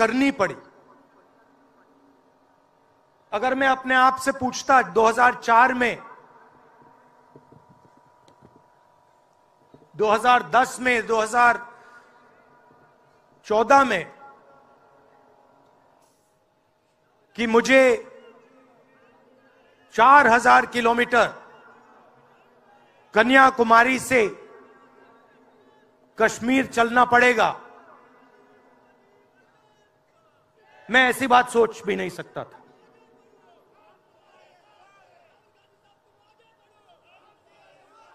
करनी पड़ी अगर मैं अपने आप से पूछता 2004 में 2010 में 2014 में कि मुझे 4000 किलोमीटर कन्याकुमारी से कश्मीर चलना पड़ेगा मैं ऐसी बात सोच भी नहीं सकता था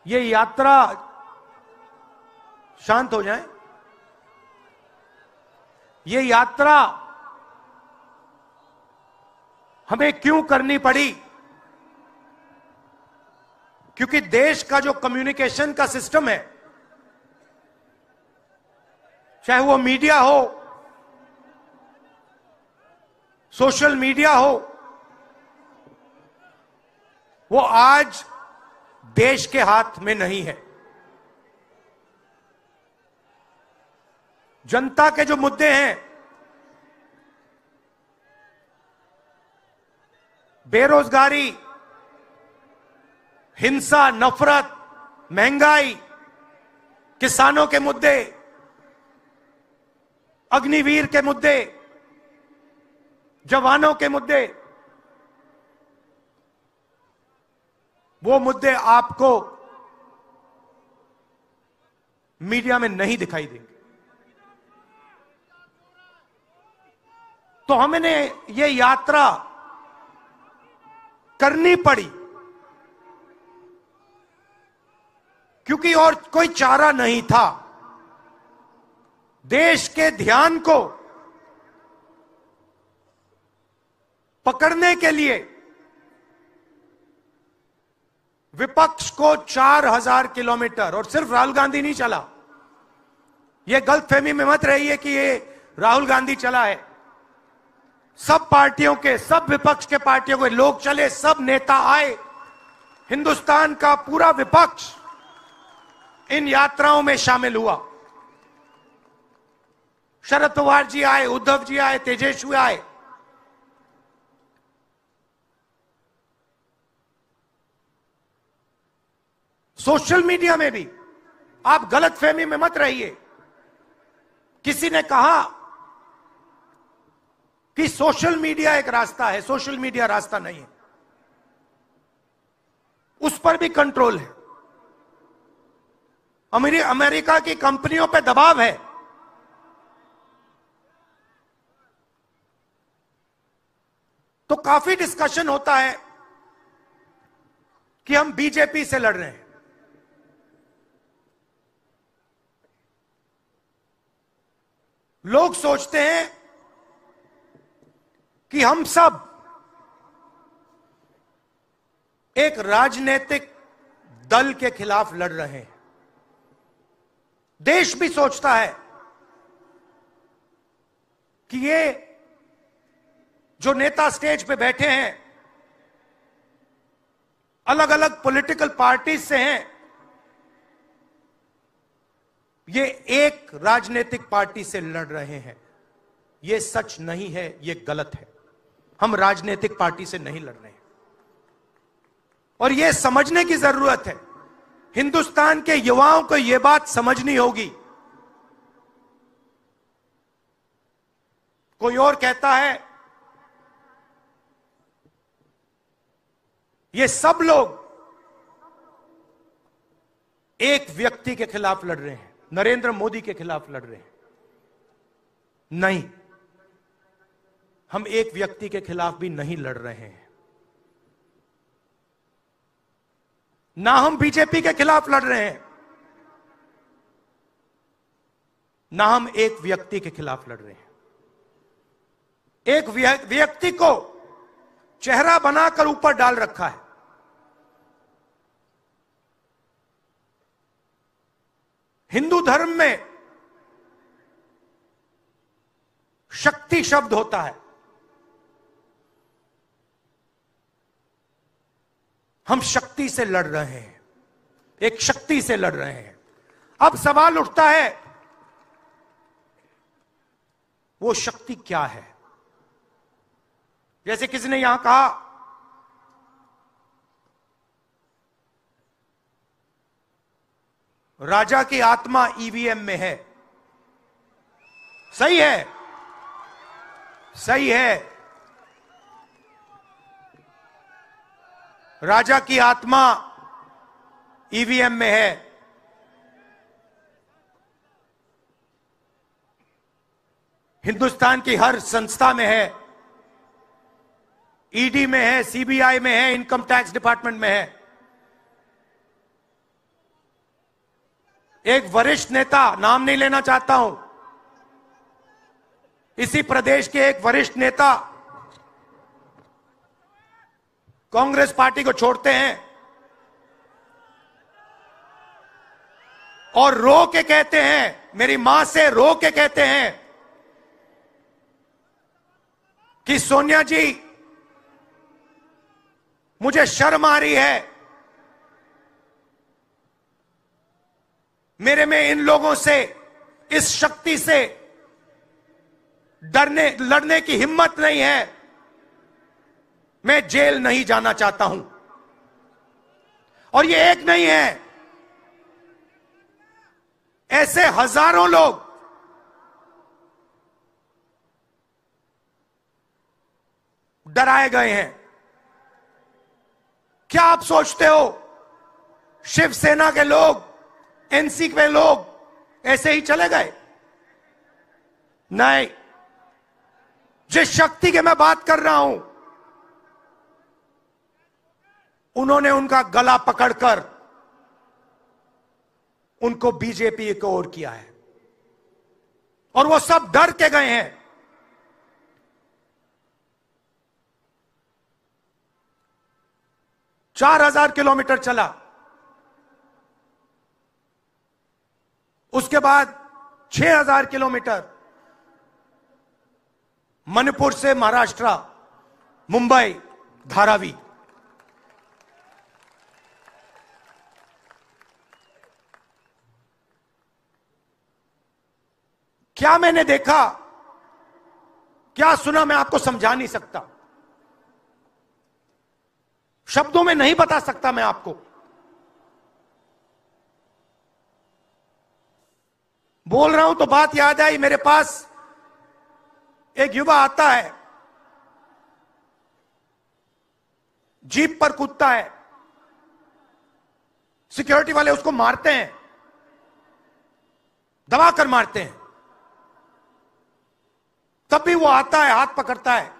ये यात्रा शांत हो जाए ये यात्रा हमें क्यों करनी पड़ी क्योंकि देश का जो कम्युनिकेशन का सिस्टम है चाहे वो मीडिया हो सोशल मीडिया हो वो आज देश के हाथ में नहीं है जनता के जो मुद्दे हैं बेरोजगारी हिंसा नफरत महंगाई किसानों के मुद्दे अग्निवीर के मुद्दे जवानों के मुद्दे वो मुद्दे आपको मीडिया में नहीं दिखाई देंगे तो हमने ये यात्रा करनी पड़ी क्योंकि और कोई चारा नहीं था देश के ध्यान को पकड़ने के लिए विपक्ष को 4000 किलोमीटर और सिर्फ राहुल गांधी नहीं चला यह गलत फहमी में मत रही है कि ये राहुल गांधी चला है सब पार्टियों के सब विपक्ष के पार्टियों के लोग चले सब नेता आए हिंदुस्तान का पूरा विपक्ष इन यात्राओं में शामिल हुआ शरद पवार जी आए उद्धव जी आए तेजस्वी आए सोशल मीडिया में भी आप गलत फहमी में मत रहिए किसी ने कहा कि सोशल मीडिया एक रास्ता है सोशल मीडिया रास्ता नहीं है उस पर भी कंट्रोल है अमेरिका की कंपनियों पर दबाव है तो काफी डिस्कशन होता है कि हम बीजेपी से लड़ रहे हैं लोग सोचते हैं कि हम सब एक राजनीतिक दल के खिलाफ लड़ रहे हैं देश भी सोचता है कि ये जो नेता स्टेज पे बैठे हैं अलग अलग पॉलिटिकल पार्टीज से हैं ये एक राजनीतिक पार्टी से लड़ रहे हैं ये सच नहीं है ये गलत है हम राजनीतिक पार्टी से नहीं लड़ रहे हैं और यह समझने की जरूरत है हिंदुस्तान के युवाओं को यह बात समझनी होगी कोई और कहता है ये सब लोग एक व्यक्ति के खिलाफ लड़ रहे हैं नरेंद्र मोदी के खिलाफ लड़ रहे हैं नहीं हम एक व्यक्ति के खिलाफ भी नहीं लड़ रहे हैं ना हम बीजेपी के खिलाफ लड़ रहे हैं ना हम एक व्यक्ति के खिलाफ लड़ रहे हैं एक व्यक्ति को चेहरा बनाकर ऊपर डाल रखा है हिंदू धर्म में शक्ति शब्द होता है हम शक्ति से लड़ रहे हैं एक शक्ति से लड़ रहे हैं अब सवाल उठता है वो शक्ति क्या है जैसे किसी ने यहां कहा राजा की आत्मा ईवीएम में है सही है सही है राजा की आत्मा ईवीएम में है हिंदुस्तान की हर संस्था में है ईडी में है सीबीआई में है इनकम टैक्स डिपार्टमेंट में है एक वरिष्ठ नेता नाम नहीं लेना चाहता हूं इसी प्रदेश के एक वरिष्ठ नेता कांग्रेस पार्टी को छोड़ते हैं और रो के कहते हैं मेरी मां से रो के कहते हैं कि सोनिया जी मुझे शर्म आ रही है मेरे में इन लोगों से इस शक्ति से डरने लड़ने की हिम्मत नहीं है मैं जेल नहीं जाना चाहता हूं और ये एक नहीं है ऐसे हजारों लोग डराए गए हैं क्या आप सोचते हो शिवसेना के लोग एनसी के लोग ऐसे ही चले गए नहीं जिस शक्ति की मैं बात कर रहा हूं उन्होंने उनका गला पकड़कर उनको बीजेपी को ओर किया है और वो सब डर के गए हैं चार हजार किलोमीटर चला उसके बाद 6000 किलोमीटर मणिपुर से महाराष्ट्र मुंबई धारावी क्या मैंने देखा क्या सुना मैं आपको समझा नहीं सकता शब्दों में नहीं बता सकता मैं आपको बोल रहा हूं तो बात याद आई मेरे पास एक युवा आता है जीप पर कूदता है सिक्योरिटी वाले उसको मारते हैं दबा कर मारते हैं तब भी वो आता है हाथ पकड़ता है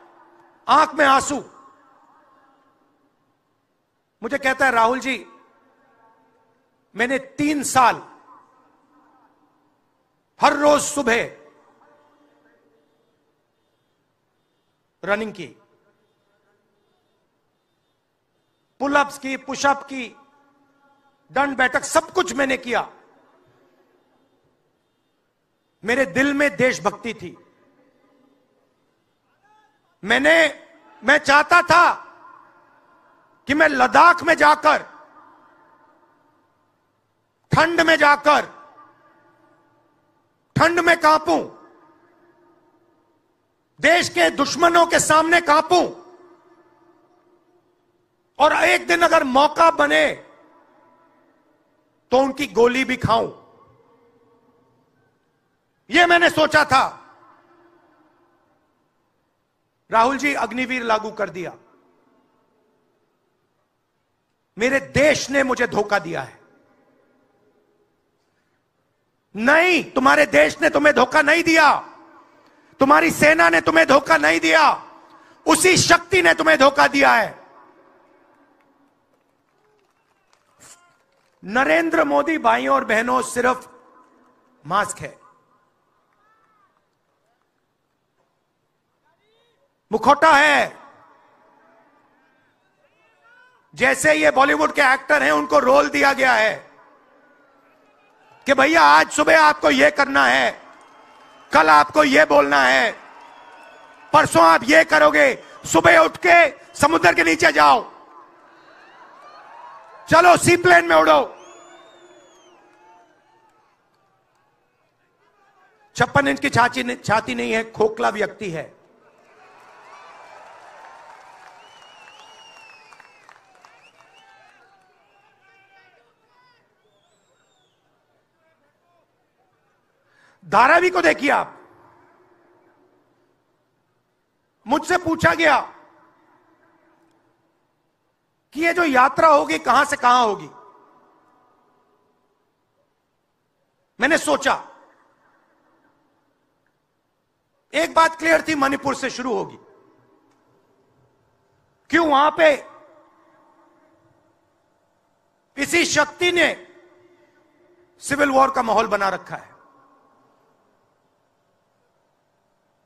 आंख में आंसू मुझे कहता है राहुल जी मैंने तीन साल हर रोज सुबह रनिंग की पुलअप्स की पुशअप की दंड बैठक सब कुछ मैंने किया मेरे दिल में देशभक्ति थी मैंने मैं चाहता था कि मैं लद्दाख में जाकर ठंड में जाकर ठंड में कांपूं देश के दुश्मनों के सामने कांपूं और एक दिन अगर मौका बने तो उनकी गोली भी खाऊं यह मैंने सोचा था राहुल जी अग्निवीर लागू कर दिया मेरे देश ने मुझे धोखा दिया है नहीं तुम्हारे देश ने तुम्हें धोखा नहीं दिया तुम्हारी सेना ने तुम्हें धोखा नहीं दिया उसी शक्ति ने तुम्हें धोखा दिया है नरेंद्र मोदी भाइयों और बहनों सिर्फ मास्क है मुखौटा है जैसे ये बॉलीवुड के एक्टर हैं उनको रोल दिया गया है कि भैया आज सुबह आपको यह करना है कल आपको यह बोलना है परसों आप ये करोगे सुबह उठ के समुद्र के नीचे जाओ चलो सी प्लेन में उड़ो छप्पन इंच की छाती छाती नहीं है खोखला व्यक्ति है धारावी को देखिए आप मुझसे पूछा गया कि ये जो यात्रा होगी कहां से कहां होगी मैंने सोचा एक बात क्लियर थी मणिपुर से शुरू होगी क्यों वहां पे इसी शक्ति ने सिविल वॉर का माहौल बना रखा है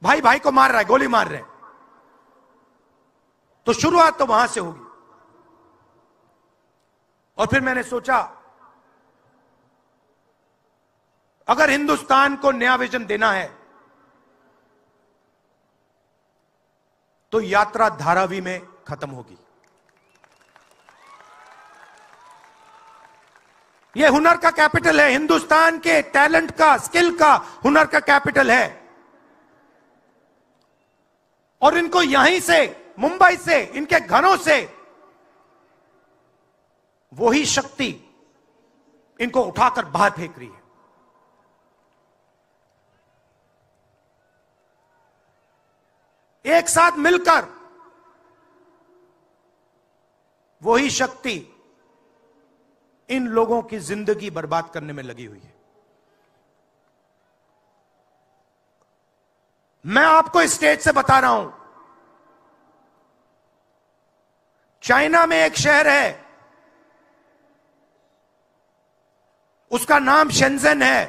भाई भाई को मार रहा है गोली मार रहे हैं तो शुरुआत तो वहां से होगी और फिर मैंने सोचा अगर हिंदुस्तान को नया विजन देना है तो यात्रा धारावी में खत्म होगी यह हुनर का कैपिटल है हिंदुस्तान के टैलेंट का स्किल का हुनर का कैपिटल है और इनको यहीं से मुंबई से इनके घरों से वही शक्ति इनको उठाकर बाहर फेंक रही है एक साथ मिलकर वही शक्ति इन लोगों की जिंदगी बर्बाद करने में लगी हुई है मैं आपको स्टेज से बता रहा हूं चाइना में एक शहर है उसका नाम शेंजन है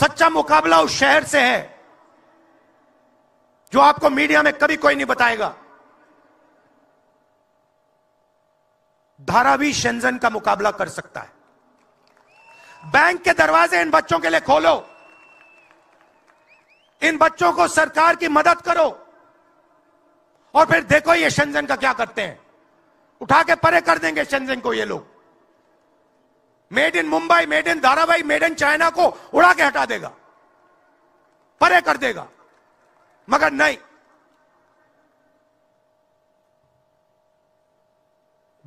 सच्चा मुकाबला उस शहर से है जो आपको मीडिया में कभी कोई नहीं बताएगा धारावी शेंजन का मुकाबला कर सकता है बैंक के दरवाजे इन बच्चों के लिए खोलो इन बच्चों को सरकार की मदद करो और फिर देखो ये शंजन का क्या करते हैं उठा के परे कर देंगे शंजन को ये लोग made in Mumbai made in Dharavi made in China को उड़ा के हटा देगा परे कर देगा मगर नहीं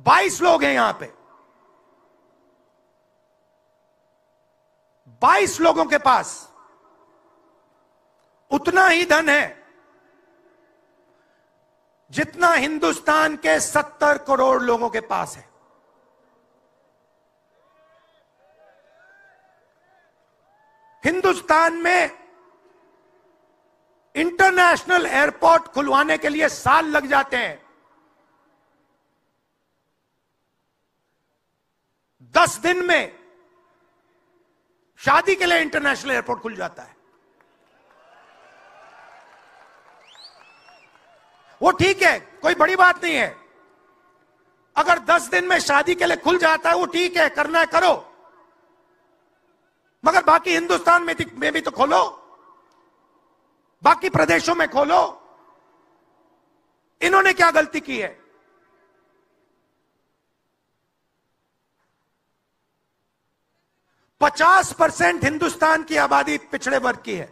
बाईस लोग हैं यहां पे बाईस लोगों के पास उतना ही धन है जितना हिंदुस्तान के सत्तर करोड़ लोगों के पास है हिंदुस्तान में इंटरनेशनल एयरपोर्ट खुलवाने के लिए साल लग जाते हैं दस दिन में शादी के लिए इंटरनेशनल एयरपोर्ट खुल जाता है वो ठीक है कोई बड़ी बात नहीं है अगर दस दिन में शादी के लिए खुल जाता है वो ठीक है करना है करो मगर बाकी हिंदुस्तान में, में भी तो खोलो बाकी प्रदेशों में खोलो इन्होंने क्या गलती की है पचास परसेंट हिंदुस्तान की आबादी पिछड़े वर्ग की है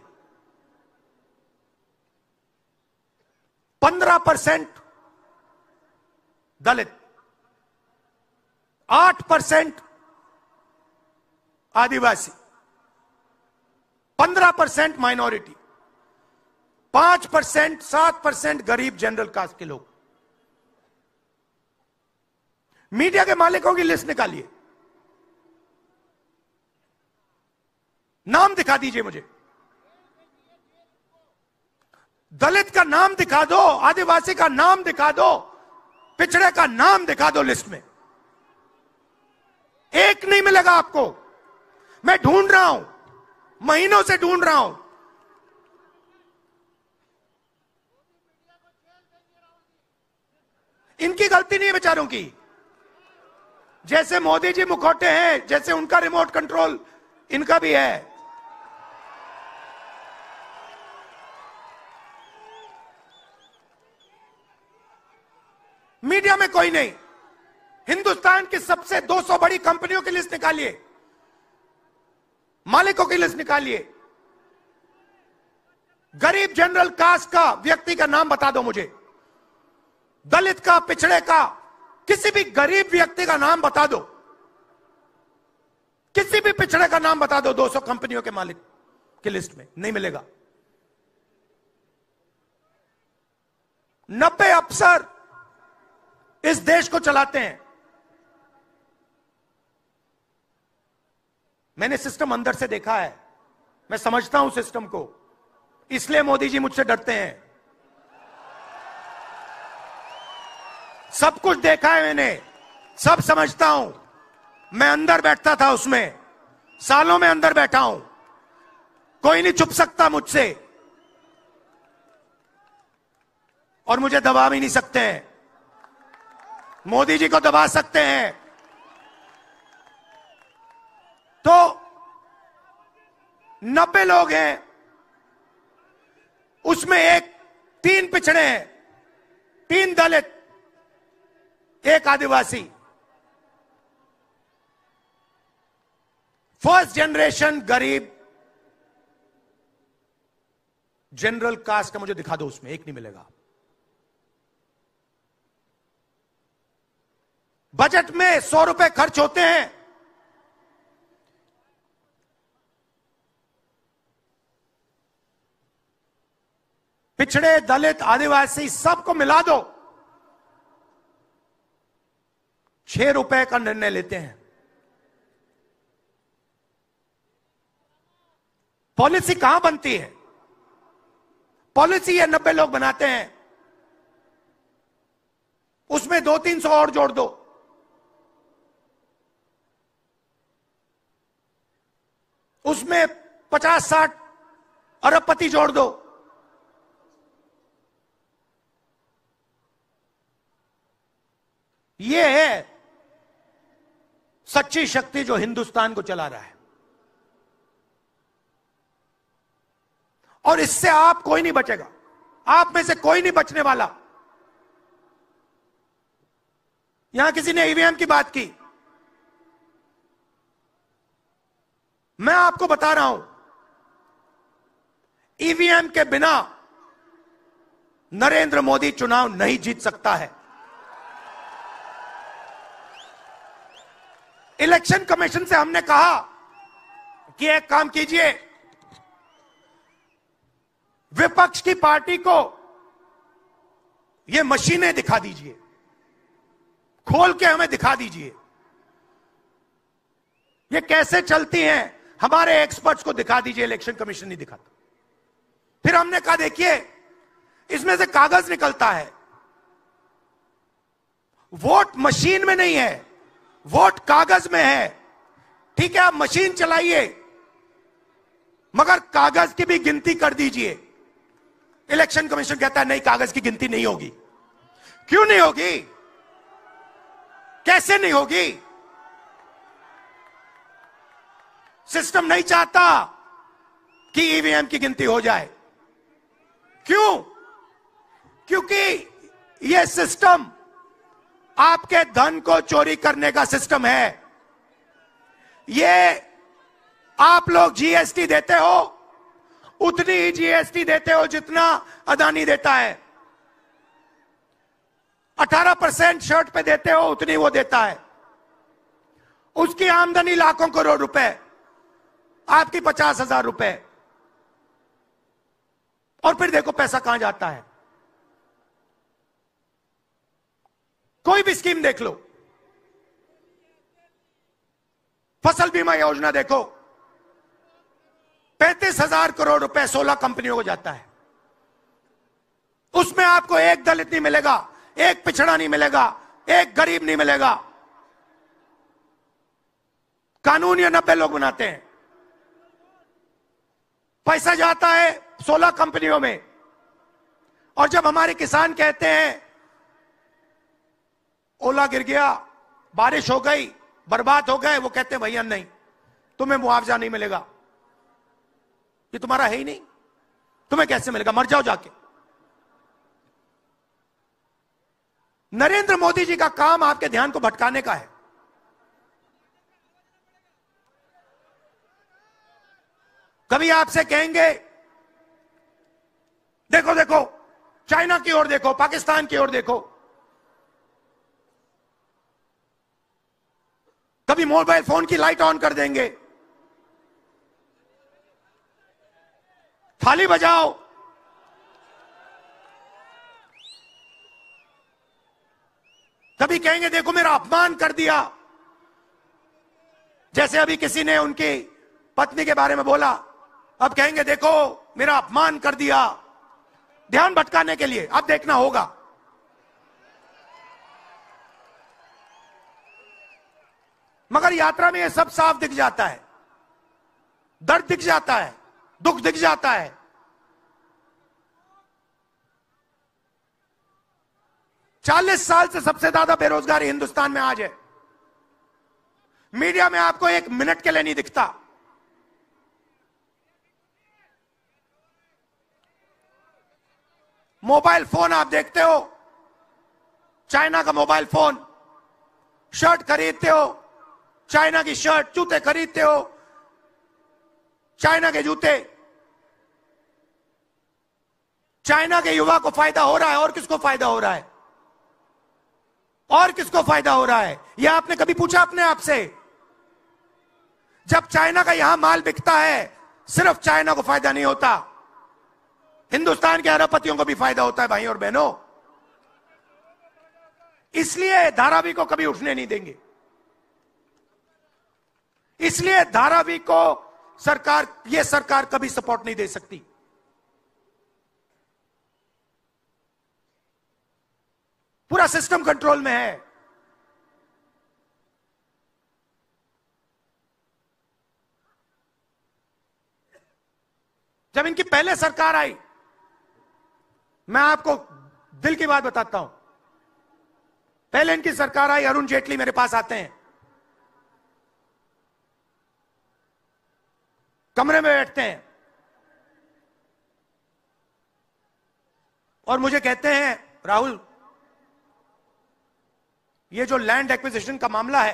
पंद्रह परसेंट दलित आठ परसेंट आदिवासी पंद्रह परसेंट माइनॉरिटी पांच परसेंट सात परसेंट गरीब जनरल कास्ट के लोग मीडिया के मालिकों की लिस्ट निकालिए नाम दिखा दीजिए मुझे दलित का नाम दिखा दो आदिवासी का नाम दिखा दो पिछड़े का नाम दिखा दो लिस्ट में एक नहीं मिलेगा आपको मैं ढूंढ रहा हूं महीनों से ढूंढ रहा हूं इनकी गलती नहीं है बेचारों की जैसे मोदी जी मुखौटे हैं जैसे उनका रिमोट कंट्रोल इनका भी है मीडिया में कोई नहीं हिंदुस्तान की सबसे 200 बड़ी कंपनियों की लिस्ट निकालिए मालिकों की लिस्ट निकालिए गरीब जनरल कास्ट का व्यक्ति का नाम बता दो मुझे दलित का पिछड़े का किसी भी गरीब व्यक्ति का नाम बता दो किसी भी पिछड़े का नाम बता दो 200 कंपनियों के मालिक की लिस्ट में नहीं मिलेगा नब्बे अफसर इस देश को चलाते हैं मैंने सिस्टम अंदर से देखा है मैं समझता हूं सिस्टम को इसलिए मोदी जी मुझसे डरते हैं सब कुछ देखा है मैंने सब समझता हूं मैं अंदर बैठता था उसमें सालों में अंदर बैठा हूं कोई नहीं छुप सकता मुझसे और मुझे दबा भी नहीं सकते हैं मोदी जी को दबा सकते हैं तो नब्बे लोग हैं उसमें एक तीन पिछड़े हैं तीन दलित एक आदिवासी फर्स्ट जनरेशन गरीब जनरल कास्ट का मुझे दिखा दो उसमें एक नहीं मिलेगा बजट में सौ रुपए खर्च होते हैं पिछड़े दलित आदिवासी सबको मिला दो छह रुपए का निर्णय लेते हैं पॉलिसी कहां बनती है पॉलिसी ये नब्बे लोग बनाते हैं उसमें दो तीन सौ और जोड़ दो उसमें पचास साठ अरबपति जोड़ दो ये है सच्ची शक्ति जो हिंदुस्तान को चला रहा है और इससे आप कोई नहीं बचेगा आप में से कोई नहीं बचने वाला यहां किसी ने ईवीएम की बात की मैं आपको बता रहा हूं ईवीएम e के बिना नरेंद्र मोदी चुनाव नहीं जीत सकता है इलेक्शन कमीशन से हमने कहा कि एक काम कीजिए विपक्ष की पार्टी को ये मशीनें दिखा दीजिए खोल के हमें दिखा दीजिए ये कैसे चलती हैं हमारे एक्सपर्ट्स को दिखा दीजिए इलेक्शन कमीशन नहीं दिखाता फिर हमने कहा देखिए इसमें से कागज निकलता है वोट मशीन में नहीं है वोट कागज में है ठीक है आप मशीन चलाइए मगर कागज की भी गिनती कर दीजिए इलेक्शन कमीशन कहता है नहीं कागज की गिनती नहीं होगी क्यों नहीं होगी कैसे नहीं होगी सिस्टम नहीं चाहता कि ईवीएम की गिनती हो जाए क्यों क्योंकि यह सिस्टम आपके धन को चोरी करने का सिस्टम है ये आप लोग जीएसटी देते हो उतनी ही जीएसटी देते हो जितना अदानी देता है 18 परसेंट शर्ट पे देते हो उतनी वो देता है उसकी आमदनी लाखों करोड़ रुपए आपकी पचास हजार रुपए और फिर देखो पैसा कहां जाता है कोई भी स्कीम देख लो फसल बीमा योजना देखो पैंतीस हजार करोड़ रुपए सोलह कंपनियों को जाता है उसमें आपको एक दलित नहीं मिलेगा एक पिछड़ा नहीं मिलेगा एक गरीब नहीं मिलेगा कानून या नब्बे लोग बनाते हैं पैसा जाता है सोलह कंपनियों में और जब हमारे किसान कहते हैं ओला गिर गया बारिश हो गई बर्बाद हो गए वो कहते हैं भैया नहीं तुम्हें मुआवजा नहीं मिलेगा ये तुम्हारा है ही नहीं तुम्हें कैसे मिलेगा मर जाओ जाके नरेंद्र मोदी जी का काम आपके ध्यान को भटकाने का है कभी आपसे कहेंगे देखो देखो चाइना की ओर देखो पाकिस्तान की ओर देखो कभी मोबाइल फोन की लाइट ऑन कर देंगे थाली बजाओ कभी कहेंगे देखो मेरा अपमान कर दिया जैसे अभी किसी ने उनकी पत्नी के बारे में बोला अब कहेंगे देखो मेरा अपमान कर दिया ध्यान भटकाने के लिए अब देखना होगा मगर यात्रा में यह सब साफ दिख जाता है दर्द दिख जाता है दुख दिख जाता है चालीस साल से सबसे ज्यादा बेरोजगारी हिंदुस्तान में आज है मीडिया में आपको एक मिनट के लिए नहीं दिखता मोबाइल फोन आप देखते हो चाइना का मोबाइल फोन शर्ट खरीदते हो चाइना की शर्ट जूते खरीदते हो चाइना के जूते चाइना के युवा को फायदा हो रहा है और किसको फायदा हो रहा है और किसको फायदा हो रहा है यह आपने कभी पूछा अपने आप से जब चाइना का यहां माल बिकता है सिर्फ चाइना को फायदा नहीं होता हिंदुस्तान के अरबपतियों को भी फायदा होता है भाई और बहनों इसलिए धारावी को कभी उठने नहीं देंगे इसलिए धारावी को सरकार यह सरकार कभी सपोर्ट नहीं दे सकती पूरा सिस्टम कंट्रोल में है जब इनकी पहले सरकार आई मैं आपको दिल की बात बताता हूं पहले इनकी सरकार आई अरुण जेटली मेरे पास आते हैं कमरे में बैठते हैं और मुझे कहते हैं राहुल ये जो लैंड एक्विजिशन का मामला है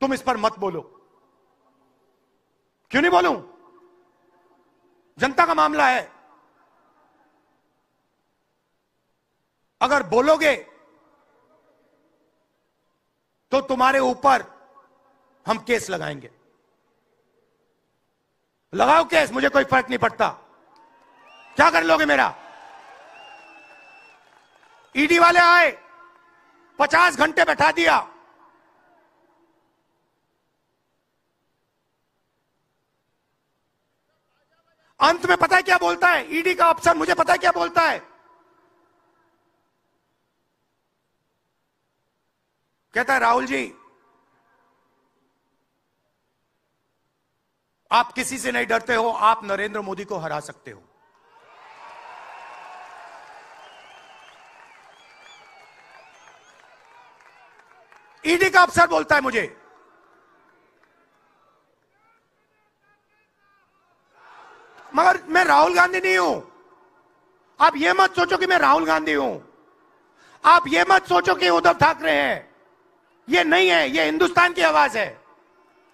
तुम इस पर मत बोलो क्यों नहीं बोलूं जनता का मामला है अगर बोलोगे तो तुम्हारे ऊपर हम केस लगाएंगे लगाओ केस मुझे कोई फर्क नहीं पड़ता क्या कर लोगे मेरा ईडी वाले आए पचास घंटे बैठा दिया अंत में पता है क्या बोलता है ईडी e का अफसर मुझे पता है क्या बोलता है कहता है राहुल जी आप किसी से नहीं डरते हो आप नरेंद्र मोदी को हरा सकते हो ईडी e का अफसर बोलता है मुझे मगर मैं राहुल गांधी नहीं हूं आप यह मत सोचो कि मैं राहुल गांधी हूं आप यह मत सोचो कि उद्धव ठाकरे हैं ये नहीं है ये हिंदुस्तान की आवाज है